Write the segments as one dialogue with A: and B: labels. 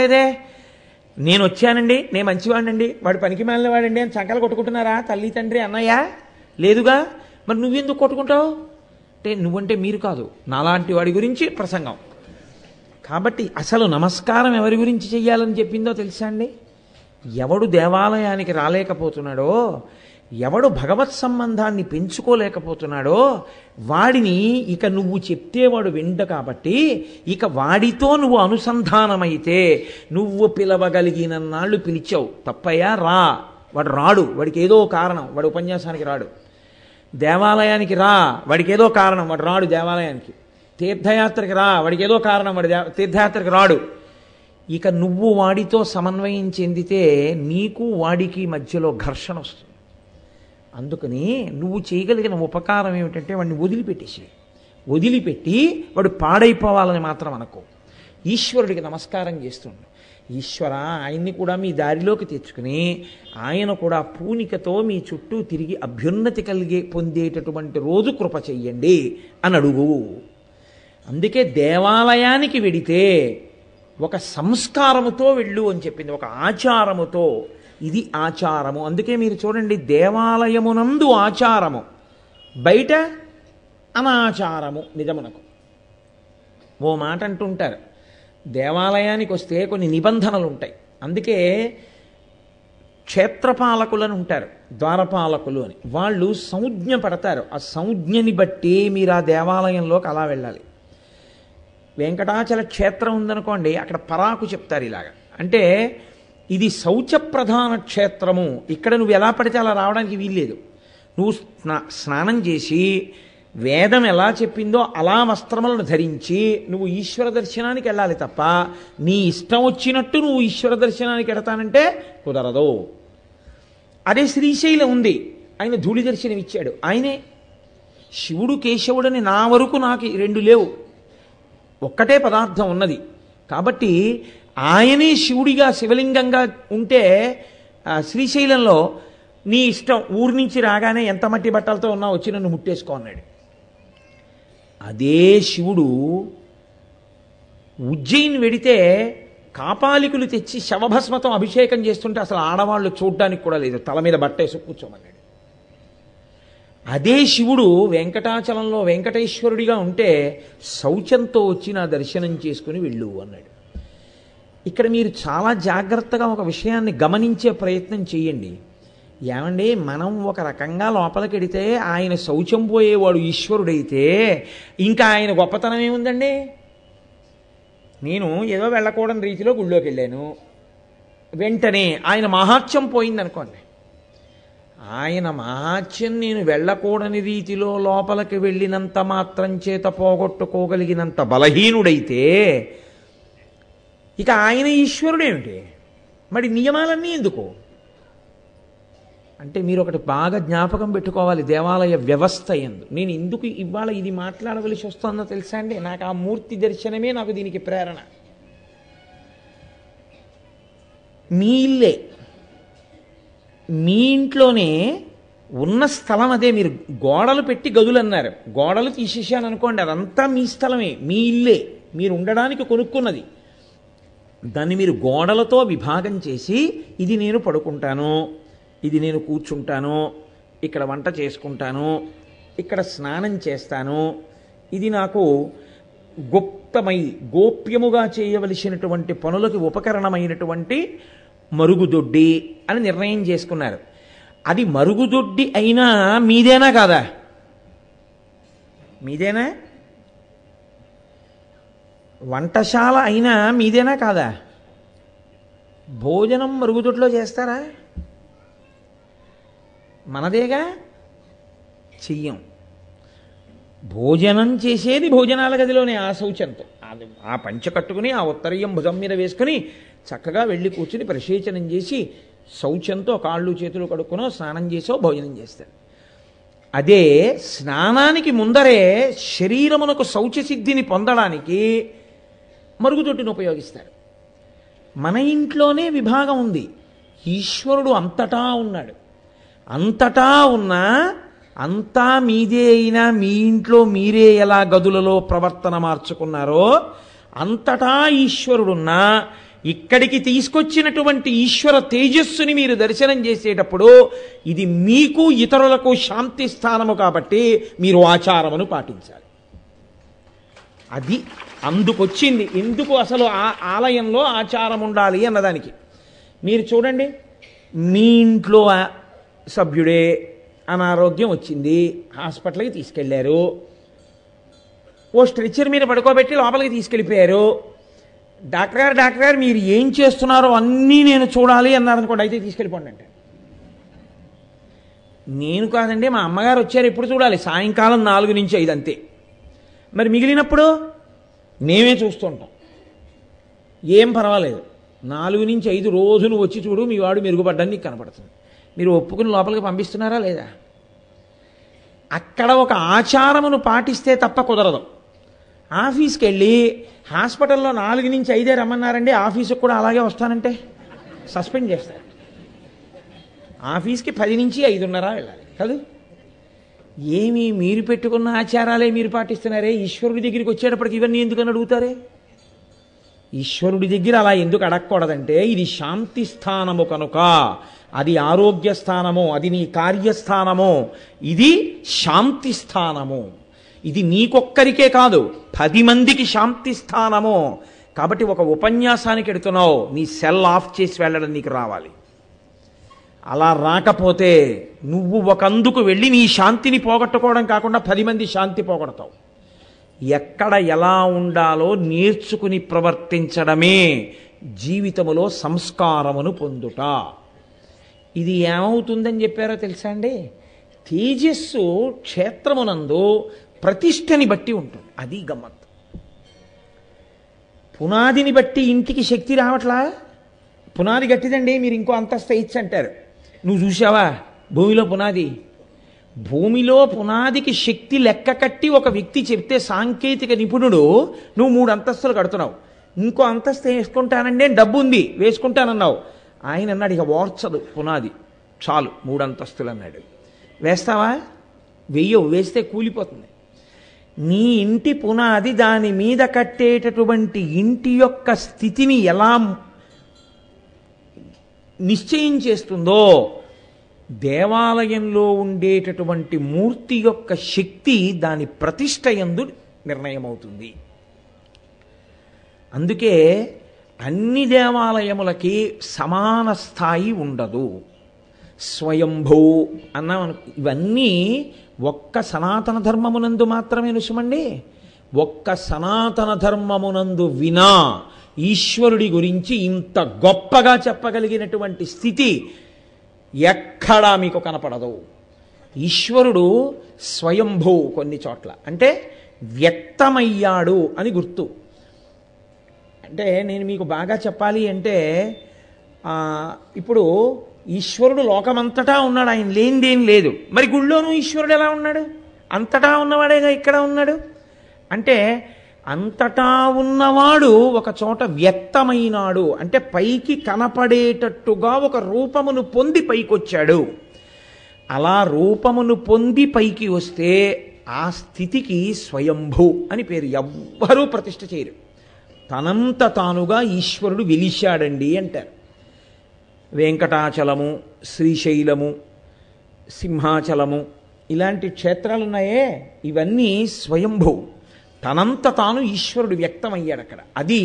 A: లేదే నేను వచ్చానండి నేను మంచివాడినండి వాడు పనికి మాలిన వాడండి అని చంకలు కొట్టుకుంటున్నారా తల్లి తండ్రి అన్నయ్య లేదుగా మరి నువ్వెందుకు కొట్టుకుంటావు అంటే నువ్వంటే మీరు కాదు నాలాంటి వాడి గురించి ప్రసంగం కాబట్టి అసలు నమస్కారం ఎవరి గురించి చెయ్యాలని చెప్పిందో తెలుసా అండి ఎవడు దేవాలయానికి రాలేకపోతున్నాడో ఎవడు భగవత్ సంబంధాన్ని పెంచుకోలేకపోతున్నాడో వాడిని ఇక నువ్వు చెప్తే వాడు వింట కాబట్టి ఇక వాడితో నువ్వు అనుసంధానమైతే నువ్వు పిలవగలిగినన్నాళ్ళు పిలిచావు తప్పయ్యా రా వాడు రాడు వాడికి ఏదో కారణం వాడు ఉపన్యాసానికి రాడు దేవాలయానికి రా వాడికి ఏదో కారణం వాడు రాడు దేవాలయానికి తీర్థయాత్రకి రా వాడికి ఏదో కారణం వాడు తీర్థయాత్రకి రాడు ఇక నువ్వు వాడితో సమన్వయం చెందితే నీకు వాడికి మధ్యలో ఘర్షణ వస్తుంది అందుకని నువ్వు చేయగలిగిన ఉపకారం ఏమిటంటే వాడిని వదిలిపెట్టేసి వదిలిపెట్టి వాడు పాడైపోవాలని మాత్రం అనుకో ఈశ్వరుడికి నమస్కారం చేస్తుండు ఈశ్వర ఆయన్ని కూడా మీ దారిలోకి తెచ్చుకుని ఆయన కూడా పూనికతో మీ చుట్టూ తిరిగి అభ్యున్నతి కలిగే పొందేటటువంటి రోజు కృప చెయ్యండి అని అడుగు అందుకే దేవాలయానికి వెడితే ఒక సంస్కారముతో వెళ్ళు అని చెప్పింది ఒక ఆచారముతో ఇది ఆచారము అందుకే మీరు చూడండి దేవాలయమునందు ఆచారము బయట అనాచారము నిజమునకు ఓ మాట అంటుంటారు దేవాలయానికి వస్తే కొన్ని నిబంధనలు ఉంటాయి అందుకే క్షేత్రపాలకులు అని ఉంటారు ద్వారపాలకులు అని వాళ్ళు సంజ్ఞ పడతారు ఆ సంజ్ఞని బట్టి మీరు ఆ దేవాలయంలోకి అలా వెళ్ళాలి వెంకటాచల క్షేత్రం ఉందనుకోండి అక్కడ పరాకు చెప్తారు ఇలాగ అంటే ఇది శౌచ ప్రధాన క్షేత్రము ఇక్కడ నువ్వు ఎలా పడితే అలా రావడానికి వీల్లేదు నువ్వు స్నా స్నానం చేసి వేదం ఎలా చెప్పిందో అలా వస్త్రములను ధరించి నువ్వు ఈశ్వర దర్శనానికి వెళ్ళాలి తప్ప నీ ఇష్టం వచ్చినట్టు నువ్వు ఈశ్వర దర్శనానికి వెడతానంటే కుదరదు అదే శ్రీశైలం ఉంది ఆయన ధూళి దర్శనం ఇచ్చాడు ఆయనే శివుడు కేశవుడని నా వరకు నాకు రెండు లేవు ఒక్కటే పదార్థం ఉన్నది కాబట్టి ఆయనే శివుడిగా శివలింగంగా ఉంటే శ్రీశైలంలో నీ ఇష్టం ఊరి నుంచి రాగానే ఎంత మట్టి బట్టలతో ఉన్నా వచ్చి నన్ను ముట్టేసుకో అన్నాడు అదే శివుడు ఉజ్జయిని వెడితే కాపాలికులు తెచ్చి శవభస్మతం అభిషేకం చేస్తుంటే అసలు ఆడవాళ్ళు చూడ్డానికి కూడా లేదు తల మీద బట్ట కూర్చోమన్నాడు అదే శివుడు వెంకటాచలంలో వెంకటేశ్వరుడిగా ఉంటే శౌచంతో వచ్చి నా దర్శనం చేసుకుని వెళ్ళు అన్నాడు ఇక్కడ మీరు చాలా జాగ్రత్తగా ఒక విషయాన్ని గమనించే ప్రయత్నం చేయండి ఏమండి మనం ఒక రకంగా లోపలికెడితే ఆయన శౌచం పోయేవాడు ఈశ్వరుడైతే ఇంకా ఆయన గొప్పతనం ఏముందండి నేను ఏదో వెళ్ళకూడని రీతిలో గుళ్ళోకి వెళ్ళాను వెంటనే ఆయన మహాత్యం పోయిందనుకోండి ఆయన మహాత్యం నేను వెళ్ళకూడని రీతిలో లోపలికి వెళ్ళినంత మాత్రం చేత పోగొట్టుకోగలిగినంత బలహీనుడైతే ఇక ఆయన ఈశ్వరుడేమిటి మరి నియమాలన్నీ ఎందుకు అంటే మీరు ఒకటి బాగా జ్ఞాపకం పెట్టుకోవాలి దేవాలయ వ్యవస్థ ఎందు నేను ఎందుకు ఇవాళ ఇది మాట్లాడవలసి వస్తుందో తెలుసా అండి నాకు ఆ మూర్తి దర్శనమే నాకు దీనికి ప్రేరణ మీ ఇల్లే మీ ఇంట్లోనే ఉన్న స్థలం అదే మీరు గోడలు పెట్టి గదులు అన్నారు గోడలు తీసేసాను అనుకోండి అదంతా మీ స్థలమే మీ ఇల్లే మీరు ఉండడానికి కొనుక్కున్నది దాన్ని మీరు గోడలతో విభాగం చేసి ఇది నేను పడుకుంటాను ఇది నేను కూర్చుంటాను ఇక్కడ వంట చేసుకుంటాను ఇక్కడ స్నానం చేస్తాను ఇది నాకు గుప్తమై గోప్యముగా చేయవలసినటువంటి పనులకి ఉపకరణమైనటువంటి మరుగుదొడ్డి అని నిర్ణయం చేసుకున్నారు అది మరుగుదొడ్డి అయినా మీదేనా కాదా మీదేనా వంటశాల అయినా మీదేనా కాదా భోజనం మరుగుదొడ్లో చేస్తారా మనదేగా చెయ్యం భోజనం చేసేది భోజనాల గదిలోనే ఆ శౌచంతో అది ఆ పంచ కట్టుకుని ఆ ఉత్తరయం భుజం మీద వేసుకుని చక్కగా వెళ్ళి కూర్చుని ప్రసేచనం చేసి శౌచంతో కాళ్ళు చేతులు కడుక్కునో స్నానం చేసో భోజనం చేస్తారు అదే స్నానానికి ముందరే శరీరమునకు శౌచసిద్ధిని పొందడానికి మరుగుదొడ్డిని ఉపయోగిస్తాడు మన ఇంట్లోనే విభాగం ఉంది ఈశ్వరుడు అంతటా ఉన్నాడు అంతటా ఉన్నా అంతా మీదే అయినా మీ ఇంట్లో మీరే ఎలా గదులలో ప్రవర్తన మార్చుకున్నారో అంతటా ఈశ్వరుడున్నా ఇక్కడికి తీసుకొచ్చినటువంటి ఈశ్వర తేజస్సుని మీరు దర్శనం చేసేటప్పుడు ఇది మీకు ఇతరులకు శాంతి స్థానము కాబట్టి మీరు ఆచారమును పాటించాలి అది అందుకొచ్చింది ఎందుకు అసలు ఆ ఆలయంలో ఆచారం ఉండాలి అన్నదానికి మీరు చూడండి మీ ఇంట్లో సభ్యుడే అనారోగ్యం వచ్చింది హాస్పిటల్కి తీసుకెళ్ళారు ఓ స్ట్రెచ్చర్ మీద పడుకోబెట్టి లోపలికి తీసుకెళ్ళిపోయారు డాక్టర్ గారు డాక్టర్ గారు మీరు ఏం చేస్తున్నారో అన్నీ నేను చూడాలి అన్నారు అనుకోండి అయితే తీసుకెళ్ళిపోండి అంటే నేను కాదండి మా అమ్మగారు వచ్చారు ఎప్పుడు చూడాలి సాయంకాలం నాలుగు నుంచి ఐదు అంతే మరి మిగిలినప్పుడు మేమే చూస్తుంటాం ఏం పర్వాలేదు నాలుగు నుంచి ఐదు రోజులు వచ్చి చూడు మీ వాడు మెరుగుపడ్డాన్ని నీకు కనపడుతుంది మీరు ఒప్పుకుని లోపలికి పంపిస్తున్నారా లేదా అక్కడ ఒక ఆచారమును పాటిస్తే తప్ప కుదరదు ఆఫీస్కి వెళ్ళి హాస్పిటల్లో నాలుగు నుంచి ఐదే రమ్మన్నారండి ఆఫీసుకు కూడా అలాగే వస్తానంటే సస్పెండ్ చేస్తారు ఆఫీస్కి పది నుంచి ఐదున్నర వెళ్ళాలి కాదు ఏమి మీరు పెట్టుకున్న ఆచారాలే మీరు పాటిస్తున్నారే ఈశ్వరుడి దగ్గరికి వచ్చేటప్పటికి ఇవన్నీ ఎందుకని అడుగుతారే ఈశ్వరుడి దగ్గర అలా ఎందుకు అడగకూడదంటే ఇది శాంతి స్థానము కనుక అది ఆరోగ్య స్థానము అది నీ కార్యస్థానము ఇది శాంతి స్థానము ఇది నీకొక్కరికే కాదు పది మందికి శాంతి స్థానము కాబట్టి ఒక ఉపన్యాసానికి ఎడుతున్నావు నీ సెల్ ఆఫ్ చేసి వెళ్ళడం నీకు రావాలి అలా రాకపోతే నువ్వు ఒకందుకు వెళ్ళి నీ శాంతిని పోగొట్టుకోవడం కాకుండా పది మంది శాంతి పోగొడతావు ఎక్కడ ఎలా ఉండాలో నేర్చుకుని ప్రవర్తించడమే జీవితములో సంస్కారమును పొందుట ఇది ఏమవుతుందని చెప్పారో తెలుసా అండి తేజస్సు క్షేత్రమునందు ప్రతిష్టని బట్టి ఉంటుంది అది గమ్మత్ పునాదిని బట్టి ఇంటికి శక్తి రావట్లా పునాది గట్టిదండి మీరు ఇంకో అంతస్థ ఇచ్చి అంటారు నువ్వు చూసావా భూమిలో పునాది భూమిలో పునాదికి శక్తి లెక్క కట్టి ఒక వ్యక్తి చెప్తే సాంకేతిక నిపుణుడు నువ్వు మూడు అంతస్తులు కడుతున్నావు ఇంకో అంతస్తు వేసుకుంటానండి డబ్బు ఉంది వేసుకుంటానన్నావు ఆయన అన్నాడు ఇక ఓర్చదు పునాది చాలు మూడు అంతస్తులు అన్నాడు వేస్తావా వెయ్యవు వేస్తే కూలిపోతుంది నీ ఇంటి పునాది దాని మీద కట్టేటటువంటి ఇంటి యొక్క స్థితిని ఎలా నిశ్చయం చేస్తుందో దేవాలయంలో ఉండేటటువంటి మూర్తి యొక్క శక్తి దాని ప్రతిష్ట ఎందు నిర్ణయమవుతుంది అందుకే అన్ని దేవాలయములకి సమాన స్థాయి ఉండదు స్వయంభూ అన్న ఇవన్నీ ఒక్క సనాతన ధర్మమునందు మాత్రమే రుషమండి ఒక్క సనాతన ధర్మమునందు వినా ఈశ్వరుడి గురించి ఇంత గొప్పగా చెప్పగలిగినటువంటి స్థితి ఎక్కడా మీకు కనపడదు ఈశ్వరుడు స్వయంభూ కొన్ని చోట్ల అంటే వ్యక్తమయ్యాడు అని గుర్తు అంటే నేను మీకు బాగా చెప్పాలి అంటే ఇప్పుడు ఈశ్వరుడు లోకమంతటా ఉన్నాడు ఆయన లేనిదేం లేదు మరి గుళ్ళోనూ ఈశ్వరుడు ఎలా ఉన్నాడు అంతటా ఉన్నవాడేగా ఇక్కడ ఉన్నాడు అంటే అంతటా ఉన్నవాడు ఒక చోట వ్యక్తమైనాడు అంటే పైకి కనపడేటట్టుగా ఒక రూపమును పొంది పైకొచ్చాడు అలా రూపమును పొంది పైకి వస్తే ఆ స్థితికి స్వయంభూ అని పేరు ఎవ్వరూ ప్రతిష్ట చేయరు తనంత తానుగా ఈశ్వరుడు విలిశాడండి అంటారు వెంకటాచలము శ్రీశైలము సింహాచలము ఇలాంటి క్షేత్రాలున్నాయే ఇవన్నీ స్వయంభూ తనంత తాను ఈశ్వరుడు వ్యక్తమయ్యాడు అక్కడ అది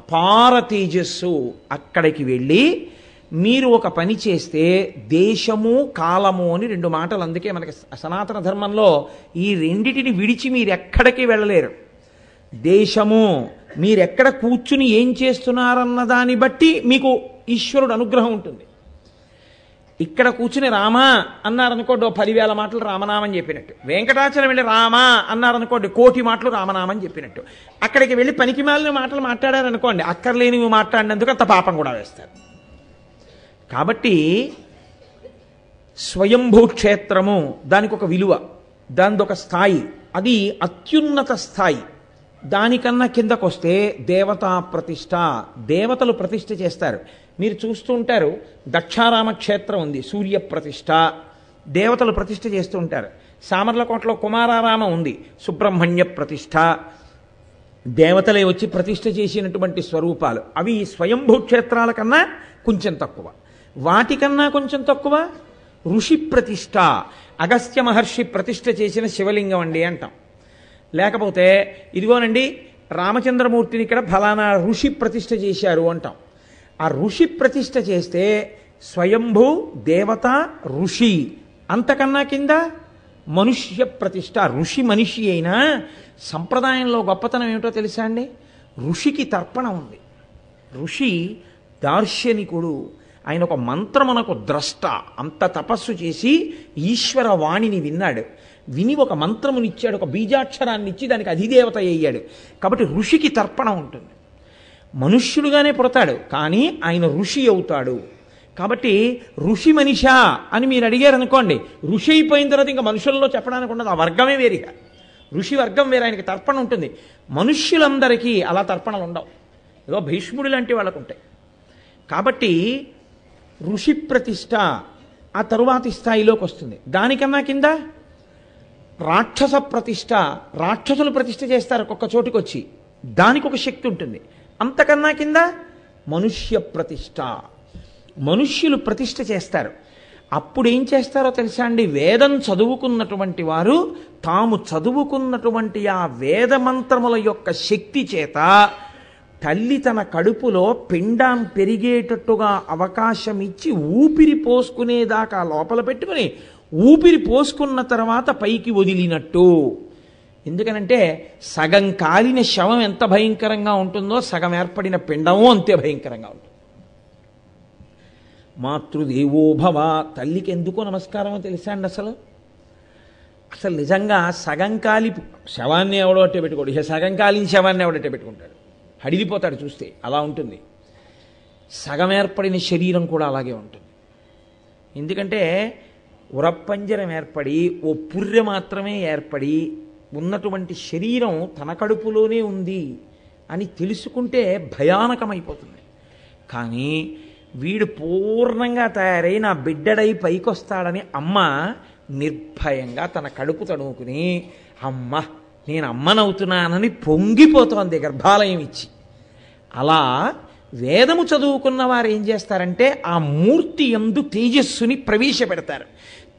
A: అపార తేజస్సు అక్కడికి వెళ్ళి మీరు ఒక పని చేస్తే దేశము కాలము అని రెండు మాటలు అందుకే మనకి సనాతన ధర్మంలో ఈ రెండిటిని విడిచి మీరు ఎక్కడికి వెళ్ళలేరు దేశము మీరెక్కడ కూర్చుని ఏం చేస్తున్నారన్న దాన్ని బట్టి మీకు ఈశ్వరుడు అనుగ్రహం ఉంటుంది ఇక్కడ కూర్చుని రామ అన్నారనుకోండి పదివేల మాటలు రామనామని చెప్పినట్టు వెంకటాచలం వెళ్ళి రామ అన్నారనుకోండి కోటి మాటలు రామనామని చెప్పినట్టు అక్కడికి వెళ్ళి పనికి మాలిన మాటలు మాట్లాడారనుకోండి అక్కర్లేనివి మాట్లాడినందుకు అంత పాపం కూడా వేస్తారు కాబట్టి స్వయంభూ క్షేత్రము దానికి ఒక విలువ దానిదొక స్థాయి అది అత్యున్నత స్థాయి దానికన్నా కిందకొస్తే దేవతా ప్రతిష్ట దేవతలు ప్రతిష్ట చేస్తారు మీరు చూస్తూ ఉంటారు దక్షారామ క్షేత్రం ఉంది సూర్య ప్రతిష్ట దేవతలు ప్రతిష్ట చేస్తూ ఉంటారు సామర్లకోటలో కుమారారామ ఉంది సుబ్రహ్మణ్య ప్రతిష్ట దేవతలే వచ్చి ప్రతిష్ట చేసినటువంటి స్వరూపాలు అవి స్వయంభూ క్షేత్రాల కన్నా కొంచెం తక్కువ వాటికన్నా కొంచెం తక్కువ ఋషి ప్రతిష్ట అగస్త్య మహర్షి ప్రతిష్ట చేసిన శివలింగం అండి అంటాం లేకపోతే ఇదిగోనండి రామచంద్రమూర్తిని ఇక్కడ ఫలానా ఋషి ప్రతిష్ఠ చేశారు అంటాం ఆ ఋషి ప్రతిష్ఠ చేస్తే స్వయంభూ దేవత ఋషి అంతకన్నా కింద మనుష్య ప్రతిష్ట ఋషి మనిషి అయినా సంప్రదాయంలో గొప్పతనం ఏమిటో తెలుసా అండి ఋషికి తర్పణ ఉంది ఋషి దార్శనికుడు ఆయన ఒక మంత్రమునకు ద్రష్ట అంత తపస్సు చేసి ఈశ్వర వాణిని విన్నాడు విని ఒక మంత్రమునిచ్చాడు ఒక బీజాక్షరాన్ని ఇచ్చి దానికి అధిదేవత అయ్యాడు కాబట్టి ఋషికి తర్పణం ఉంటుంది మనుష్యుడుగానే పుడతాడు కానీ ఆయన ఋషి అవుతాడు కాబట్టి ఋషి మనిషా అని మీరు అడిగారు అనుకోండి ఋషి అయిపోయిన తర్వాత ఇంకా మనుషుల్లో చెప్పడానికి ఉండదు ఆ వర్గమే వేరుగా ఋషి వర్గం వేరే ఆయనకి తర్పణ ఉంటుంది మనుష్యులందరికీ అలా తర్పణలు ఉండవు ఏదో భీష్ముడు లాంటి వాళ్ళకు ఉంటాయి కాబట్టి ఋషి ప్రతిష్ట ఆ తరువాతి స్థాయిలోకి వస్తుంది దానికన్నా కింద రాక్షస ప్రతిష్ట రాక్షసులు ప్రతిష్ట చేస్తారు ఒక్కొక్క చోటుకు వచ్చి దానికి ఒక శక్తి ఉంటుంది అంతకన్నా కింద మనుష్య ప్రతిష్ట మనుష్యులు ప్రతిష్ట చేస్తారు అప్పుడు ఏం చేస్తారో తెలుసా అండి వేదం చదువుకున్నటువంటి వారు తాము చదువుకున్నటువంటి ఆ వేదమంత్రముల యొక్క శక్తి చేత తల్లి తన కడుపులో పిండాం పెరిగేటట్టుగా అవకాశం ఇచ్చి ఊపిరి పోసుకునేదాకా లోపల పెట్టుకుని ఊపిరి పోసుకున్న తర్వాత పైకి వదిలినట్టు ఎందుకనంటే సగం కాలిన శవం ఎంత భయంకరంగా ఉంటుందో సగం ఏర్పడిన పిండమో అంతే భయంకరంగా ఉంటుంది మాతృదేవోభవ తల్లికి ఎందుకో నమస్కారమో తెలుసా అండి అసలు అసలు నిజంగా సగం కాలి శవాన్ని ఎవడో అట్టే పెట్టుకోడు ఇక సగం కాలిన శవాన్ని ఎవడట్టే పెట్టుకుంటాడు హడిదిపోతాడు చూస్తే అలా ఉంటుంది సగం ఏర్పడిన శరీరం కూడా అలాగే ఉంటుంది ఎందుకంటే ఉరప్పంజరం ఏర్పడి ఓ పుర్రె మాత్రమే ఏర్పడి ఉన్నటువంటి శరీరం తన కడుపులోనే ఉంది అని తెలుసుకుంటే భయానకమైపోతుంది కానీ వీడు పూర్ణంగా తయారై నా బిడ్డడై పైకొస్తాడని అమ్మ నిర్భయంగా తన కడుపు తడుముకుని అమ్మ నేను అమ్మనవుతున్నానని పొంగిపోతోంది గర్భాలయం ఇచ్చి అలా వేదము చదువుకున్న వారు ఏం చేస్తారంటే ఆ మూర్తి ఎందు తేజస్సుని ప్రవేశపెడతారు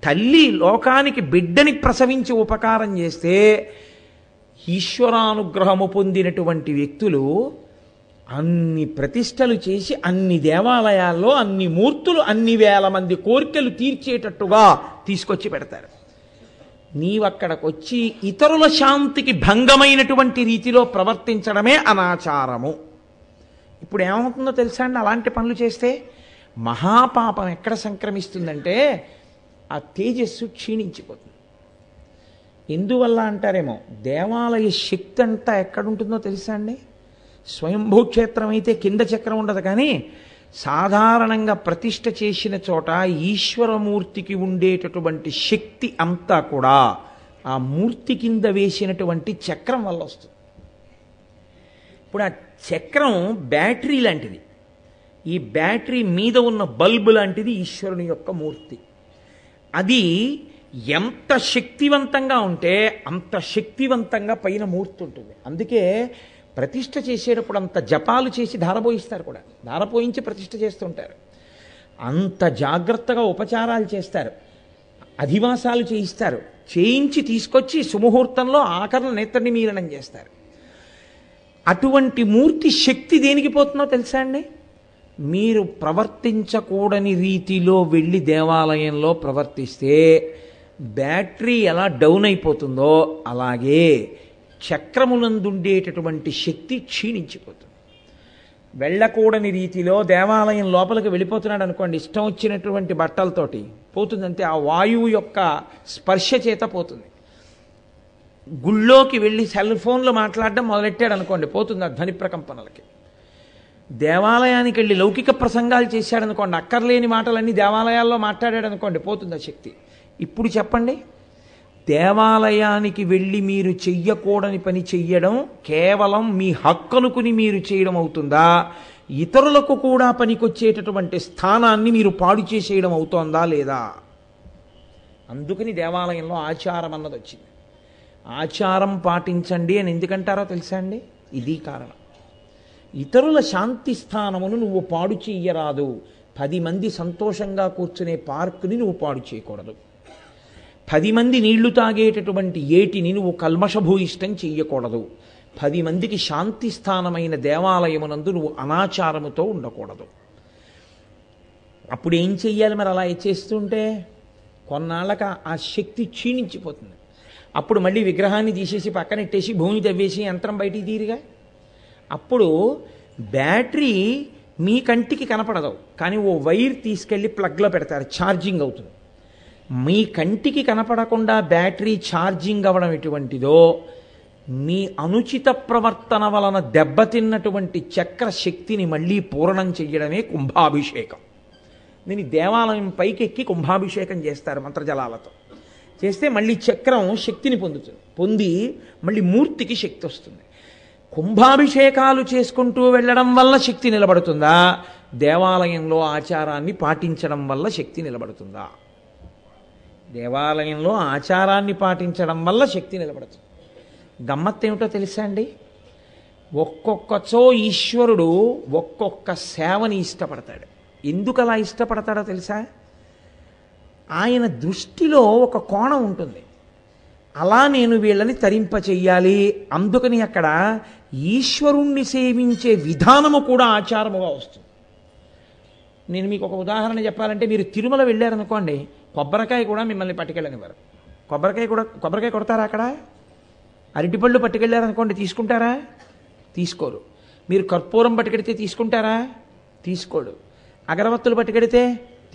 A: తల్లి లోకానికి బిడ్డని ప్రసవించి ఉపకారం చేస్తే ఈశ్వరానుగ్రహము పొందినటువంటి వ్యక్తులు అన్ని ప్రతిష్టలు చేసి అన్ని దేవాలయాల్లో అన్ని మూర్తులు అన్ని వేల మంది కోరికలు తీర్చేటట్టుగా తీసుకొచ్చి పెడతారు నీవక్కడికి వచ్చి ఇతరుల శాంతికి భంగమైనటువంటి రీతిలో ప్రవర్తించడమే అనాచారము ఇప్పుడు ఏమవుతుందో తెలుసా అండి అలాంటి పనులు చేస్తే మహాపాపం ఎక్కడ సంక్రమిస్తుందంటే ఆ తేజస్సు క్షీణించిపోతుంది ఎందువల్ల అంటారేమో దేవాలయ శక్తి అంతా ఎక్కడుంటుందో తెలుసా అండి స్వయంభూ క్షేత్రం అయితే కింద చక్రం ఉండదు కానీ సాధారణంగా ప్రతిష్ట చేసిన చోట ఈశ్వరమూర్తికి ఉండేటటువంటి శక్తి అంతా కూడా ఆ మూర్తి కింద వేసినటువంటి చక్రం వల్ల వస్తుంది ఇప్పుడు ఆ చక్రం బ్యాటరీ లాంటిది ఈ బ్యాటరీ మీద ఉన్న బల్బు లాంటిది ఈశ్వరుని యొక్క మూర్తి అది ఎంత శక్తివంతంగా ఉంటే అంత శక్తివంతంగా పైన మూర్తి ఉంటుంది అందుకే ప్రతిష్ట చేసేటప్పుడు అంత జపాలు చేసి ధారపోయిస్తారు కూడా ధారపోయించి ప్రతిష్ట చేస్తుంటారు అంత జాగ్రత్తగా ఉపచారాలు చేస్తారు అధివాసాలు చేయిస్తారు చేయించి తీసుకొచ్చి సుముహూర్తంలో ఆఖరణ నేత్ర నిమీలనం చేస్తారు అటువంటి మూర్తి శక్తి దేనికి పోతుందో తెలుసా అండి మీరు ప్రవర్తించకూడని రీతిలో వెళ్ళి దేవాలయంలో ప్రవర్తిస్తే బ్యాటరీ ఎలా డౌన్ అయిపోతుందో అలాగే చక్రమునందుండేటటువంటి శక్తి క్షీణించిపోతుంది వెళ్ళకూడని రీతిలో దేవాలయం లోపలికి వెళ్ళిపోతున్నాడు అనుకోండి ఇష్టం వచ్చినటువంటి బట్టలతోటి పోతుందంటే ఆ వాయువు యొక్క స్పర్శ చేత పోతుంది గుళ్ళోకి వెళ్ళి సెల్ ఫోన్లో మాట్లాడడం మొదలెట్టాడు అనుకోండి పోతుంది ఆ ధ్వని ప్రకంపనలకి దేవాలయానికి వెళ్ళి లౌకిక ప్రసంగాలు చేశాడనుకోండి అక్కర్లేని మాటలన్నీ దేవాలయాల్లో మాట్లాడాడు అనుకోండి పోతుంది ఆ శక్తి ఇప్పుడు చెప్పండి దేవాలయానికి వెళ్ళి మీరు చెయ్యకూడని పని చెయ్యడం కేవలం మీ హక్కనుకుని మీరు చేయడం అవుతుందా ఇతరులకు కూడా పనికొచ్చేటటువంటి స్థానాన్ని మీరు పాడు చేసేయడం అవుతోందా లేదా అందుకని దేవాలయంలో ఆచారం అన్నది వచ్చింది ఆచారం పాటించండి అని ఎందుకంటారో తెలుసా అండి ఇది కారణం ఇతరుల శాంతి స్థానమును నువ్వు పాడు చేయరాదు పది మంది సంతోషంగా కూర్చునే పార్కుని నువ్వు పాడు చేయకూడదు పది మంది నీళ్లు తాగేటటువంటి ఏటిని నువ్వు కల్మషభూయిష్టం చేయకూడదు పది మందికి శాంతి స్థానమైన దేవాలయమునందు నువ్వు అనాచారముతో ఉండకూడదు అప్పుడు ఏం చెయ్యాలి మరి అలా చేస్తుంటే కొన్నాళ్ళక ఆ శక్తి క్షీణించిపోతుంది అప్పుడు మళ్ళీ విగ్రహాన్ని తీసేసి పక్కనెట్టేసి భూమి తవ్వేసి యంత్రం బయటికి తీరిగా అప్పుడు బ్యాటరీ మీ కంటికి కనపడదు కానీ ఓ వైర్ తీసుకెళ్ళి ప్లగ్లో పెడతారు ఛార్జింగ్ అవుతుంది మీ కంటికి కనపడకుండా బ్యాటరీ ఛార్జింగ్ అవ్వడం ఎటువంటిదో మీ అనుచిత ప్రవర్తన వలన దెబ్బతిన్నటువంటి చక్ర శక్తిని మళ్ళీ పూరణం చెయ్యడమే కుంభాభిషేకం దీని దేవాలయం పైకెక్కి కుంభాభిషేకం చేస్తారు మంత్రజలాలతో చేస్తే మళ్ళీ చక్రం శక్తిని పొందుతుంది పొంది మళ్ళీ మూర్తికి శక్తి వస్తుంది కుంభాభిషేకాలు చేసుకుంటూ వెళ్ళడం వల్ల శక్తి నిలబడుతుందా దేవాలయంలో ఆచారాన్ని పాటించడం వల్ల శక్తి నిలబడుతుందా దేవాలయంలో ఆచారాన్ని పాటించడం వల్ల శక్తి నిలబడుతుంది గమ్మత్ ఏమిటో తెలుసా అండి ఒక్కొక్కచో ఈశ్వరుడు ఒక్కొక్క సేవని ఇష్టపడతాడు ఎందుకు అలా ఇష్టపడతాడో తెలుసా ఆయన దృష్టిలో ఒక కోణం ఉంటుంది అలా నేను వీళ్ళని చెయ్యాలి అందుకని అక్కడ ఈశ్వరుణ్ణి సేవించే విధానము కూడా ఆచారముగా వస్తుంది నేను మీకు ఒక ఉదాహరణ చెప్పాలంటే మీరు తిరుమల వెళ్ళారనుకోండి కొబ్బరికాయ కూడా మిమ్మల్ని పట్టుకెళ్ళనివ్వరు కొబ్బరికాయ కూడా కొబ్బరికాయ కొడతారా అక్కడ అరటిపళ్ళు పట్టుకెళ్ళారనుకోండి తీసుకుంటారా తీసుకోరు మీరు కర్పూరం పట్టుకెడితే తీసుకుంటారా తీసుకోడు అగరవత్తులు పట్టుకెడితే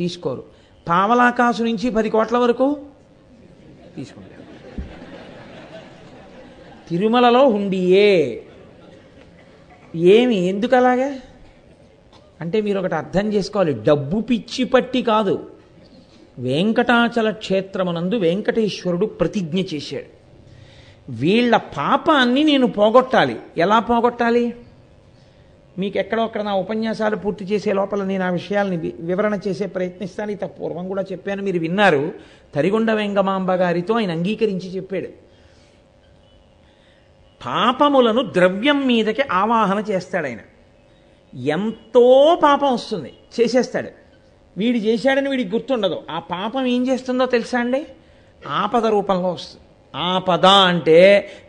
A: తీసుకోరు పావలా కాసు నుంచి పది కోట్ల వరకు తీసుకుంటారు తిరుమలలో హుండియే ఏమి ఎందుకు అలాగా అంటే మీరు ఒకటి అర్థం చేసుకోవాలి డబ్బు పిచ్చి పట్టి కాదు వెంకటాచల క్షేత్రమునందు వెంకటేశ్వరుడు ప్రతిజ్ఞ చేశాడు వీళ్ళ పాపాన్ని నేను పోగొట్టాలి ఎలా పోగొట్టాలి మీకు ఎక్కడొక్కడ నా ఉపన్యాసాలు పూర్తి చేసే లోపల నేను ఆ విషయాల్ని వివరణ చేసే ప్రయత్నిస్తాను ఇంత పూర్వం కూడా చెప్పాను మీరు విన్నారు తరిగొండ వెంగమాంబ గారితో ఆయన అంగీకరించి చెప్పాడు పాపములను ద్రవ్యం మీదకి ఆవాహన చేస్తాడు ఆయన ఎంతో పాపం వస్తుంది చేసేస్తాడు వీడు చేశాడని వీడికి గుర్తుండదు ఆ పాపం ఏం చేస్తుందో తెలుసా అండి ఆపద రూపంలో వస్తుంది ఆపద అంటే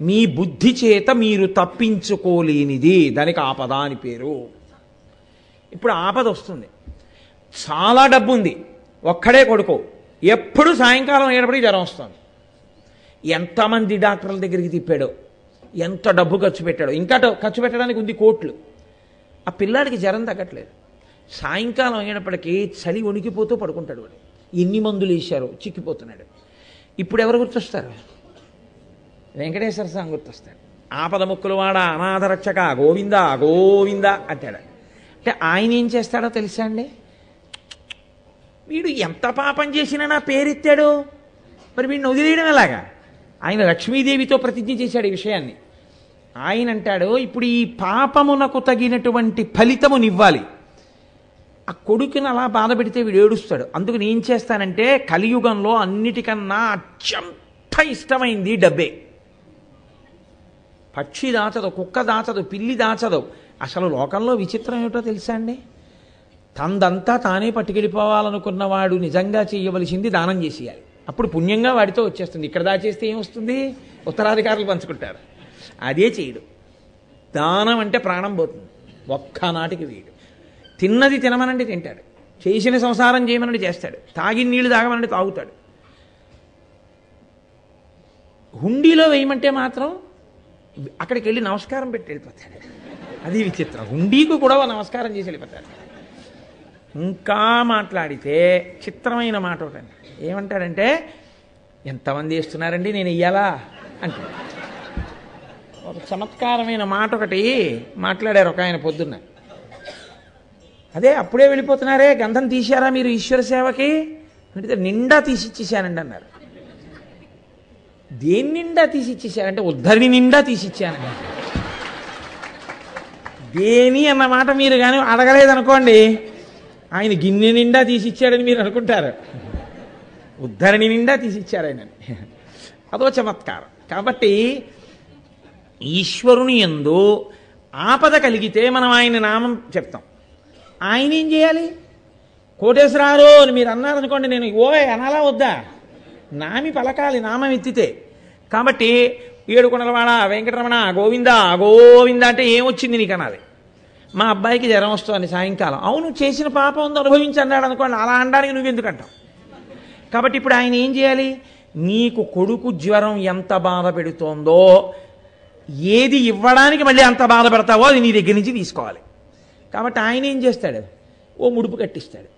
A: మీ బుద్ధి చేత మీరు తప్పించుకోలేనిది దానికి ఆపద అని పేరు ఇప్పుడు ఆపద వస్తుంది చాలా డబ్బు ఉంది ఒక్కడే కొడుకో ఎప్పుడు సాయంకాలం అయినప్పటికీ జ్వరం వస్తుంది ఎంతమంది డాక్టర్ల దగ్గరికి తిప్పాడో ఎంత డబ్బు ఖర్చు పెట్టాడో ఇంకా ఖర్చు పెట్టడానికి ఉంది కోట్లు ఆ పిల్లాడికి జ్వరం తగ్గట్లేదు సాయంకాలం అయినప్పటికీ చలి వణికిపోతూ పడుకుంటాడు వాడు ఎన్ని మందులు వేశారో చిక్కిపోతున్నాడు ఇప్పుడు ఎవరు గుర్తొస్తారు వెంకటేశ్వర స్వామి గుర్తొస్తాడు ఆపద ముక్కులవాడ అనాథరక్షక గోవింద గోవింద అంటాడు అంటే ఆయన ఏం చేస్తాడో తెలుసా అండి వీడు ఎంత పాపం చేసినా నా పేరెత్తాడు మరి వీడిని వదిలేయడం ఎలాగా ఆయన లక్ష్మీదేవితో ప్రతిజ్ఞ చేశాడు ఈ విషయాన్ని ఆయన అంటాడు ఇప్పుడు ఈ పాపమునకు తగినటువంటి ఫలితమునివ్వాలి ఆ కొడుకుని అలా బాధ పెడితే వీడు ఏడుస్తాడు అందుకు నేను చేస్తానంటే కలియుగంలో అన్నిటికన్నా అత్యంత ఇష్టమైంది డబ్బే పక్షి దాచదు కుక్క దాచదు పిల్లి దాచదు అసలు లోకంలో విచిత్రం ఏమిటో తెలుసా అండి తందంతా తానే పట్టుకెళ్ళిపోవాలనుకున్నవాడు నిజంగా చేయవలసింది దానం చేసేయాలి అప్పుడు పుణ్యంగా వాడితో వచ్చేస్తుంది ఇక్కడ దాచేస్తే ఏమొస్తుంది ఉత్తరాధికారులు పంచుకుంటారు అదే చేయడు దానం అంటే ప్రాణం పోతుంది ఒక్కనాటికి వేయడు తిన్నది తినమనండి తింటాడు చేసిన సంసారం చేయమనండి చేస్తాడు తాగి నీళ్లు తాగమనండి తాగుతాడు హుండీలో వేయమంటే మాత్రం అక్కడికి వెళ్ళి నమస్కారం పెట్టి వెళ్ళిపోతాడు అది విచిత్రం ఉండీకు కూడా నమస్కారం చేసి వెళ్ళిపోతాడు ఇంకా మాట్లాడితే చిత్రమైన మాట ఒకటండి ఏమంటాడంటే ఎంతమంది ఇస్తున్నారండి నేను ఇయ్యాలా అంటే ఒక చమత్కారమైన మాట ఒకటి మాట్లాడారు ఒక ఆయన పొద్దున్న అదే అప్పుడే వెళ్ళిపోతున్నారే గంధం తీశారా మీరు ఈశ్వర సేవకి అంటే నిండా తీసిచ్చేసానండి అన్నారు దేని నిండా తీసి ఇచ్చేసారంటే ఉద్ధరిని నిండా తీసి ఇచ్చాను దేని అన్నమాట మీరు కానీ అడగలేదనుకోండి ఆయన గిన్నె నిండా తీసి ఇచ్చాడని మీరు అనుకుంటారు ఉద్ధరిని నిండా తీసి ఇచ్చారు ఆయన అదో చమత్కారం కాబట్టి ఈశ్వరుని ఎందు ఆపద కలిగితే మనం ఆయన నామం చెప్తాం ఆయన ఏం చేయాలి కోటేశ్వరారు అని మీరు అన్నారనుకోండి నేను ఓ అనాలా వద్దా నామి పలకాలి నామం ఎత్తితే కాబట్టి ఏడుకొండలవాడ వెంకటరమణ గోవింద గోవింద అంటే ఏమొచ్చింది నీకు అన్నది మా అబ్బాయికి జ్వరం వస్తుంది సాయంకాలం అవును చేసిన పాపం ఉంది అనుభవించి అన్నాడు అనుకోండి అలా అనడానికి ఎందుకు అంటావు కాబట్టి ఇప్పుడు ఆయన ఏం చేయాలి నీకు కొడుకు జ్వరం ఎంత బాధ పెడుతోందో ఏది ఇవ్వడానికి మళ్ళీ అంత బాధ పెడతావో అది నీ దగ్గర నుంచి తీసుకోవాలి కాబట్టి ఆయన ఏం చేస్తాడు ఓ ముడుపు కట్టిస్తాడు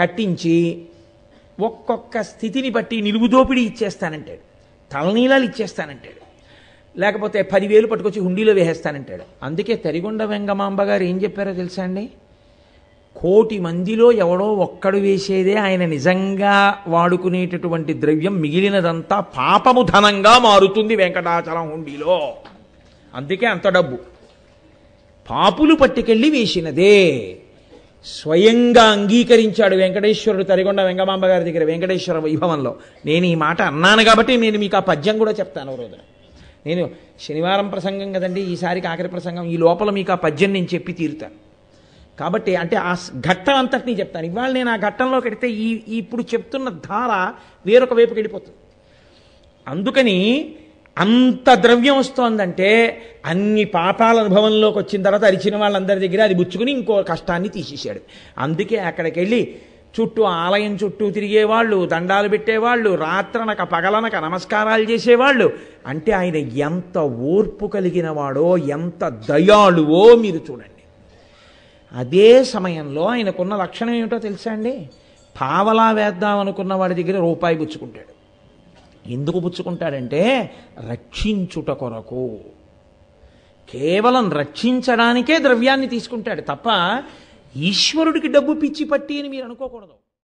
A: కట్టించి ఒక్కొక్క స్థితిని బట్టి నిలువుదోపిడీ ఇచ్చేస్తానంటాడు తలనీలాలు ఇచ్చేస్తానంటాడు లేకపోతే పదివేలు పట్టుకొచ్చి హుండీలో వేసేస్తానంటాడు అందుకే తరిగొండ వెంగమాంబ గారు ఏం చెప్పారో తెలుసా అండి కోటి మందిలో ఎవడో ఒక్కడు వేసేదే ఆయన నిజంగా వాడుకునేటటువంటి ద్రవ్యం మిగిలినదంతా పాపము ధనంగా మారుతుంది వెంకటాచలం హుండీలో అందుకే అంత డబ్బు పాపులు పట్టుకెళ్ళి వేసినదే స్వయంగా అంగీకరించాడు వెంకటేశ్వరుడు తరిగొండ వెంగమాంబ గారి దగ్గర వెంకటేశ్వర వైభవంలో నేను ఈ మాట అన్నాను కాబట్టి నేను మీకు ఆ పద్యం కూడా చెప్తాను రోజున నేను శనివారం ప్రసంగం కదండి ఈసారికి ఆఖరి ప్రసంగం ఈ లోపల మీకు ఆ పద్యం నేను చెప్పి తీరుతాను కాబట్టి అంటే ఆ ఘట్టం అంతటినీ చెప్తాను ఇవాళ నేను ఆ ఘట్టంలో కడితే ఈ ఇప్పుడు చెప్తున్న ధార వేరొక వైపుకి వెళ్ళిపోతుంది అందుకని అంత ద్రవ్యం వస్తోందంటే అన్ని పాపాల అనుభవంలోకి వచ్చిన తర్వాత అరిచిన వాళ్ళందరి దగ్గర అది బుచ్చుకుని ఇంకో కష్టాన్ని తీసేశాడు అందుకే అక్కడికి వెళ్ళి చుట్టూ ఆలయం చుట్టూ తిరిగేవాళ్ళు దండాలు పెట్టేవాళ్ళు రాత్రనక పగలనక నమస్కారాలు చేసేవాళ్ళు అంటే ఆయన ఎంత ఓర్పు కలిగిన వాడో ఎంత దయాళువో మీరు చూడండి అదే సమయంలో ఆయనకున్న లక్షణం ఏమిటో తెలుసా అండి పావలా వేద్దాం అనుకున్న వాడి దగ్గర రూపాయి పుచ్చుకుంటాడు ఎందుకు పుచ్చుకుంటాడంటే రక్షించుట కొరకు కేవలం రక్షించడానికే ద్రవ్యాన్ని తీసుకుంటాడు తప్ప ఈశ్వరుడికి డబ్బు పిచ్చి పట్టి అని మీరు అనుకోకూడదు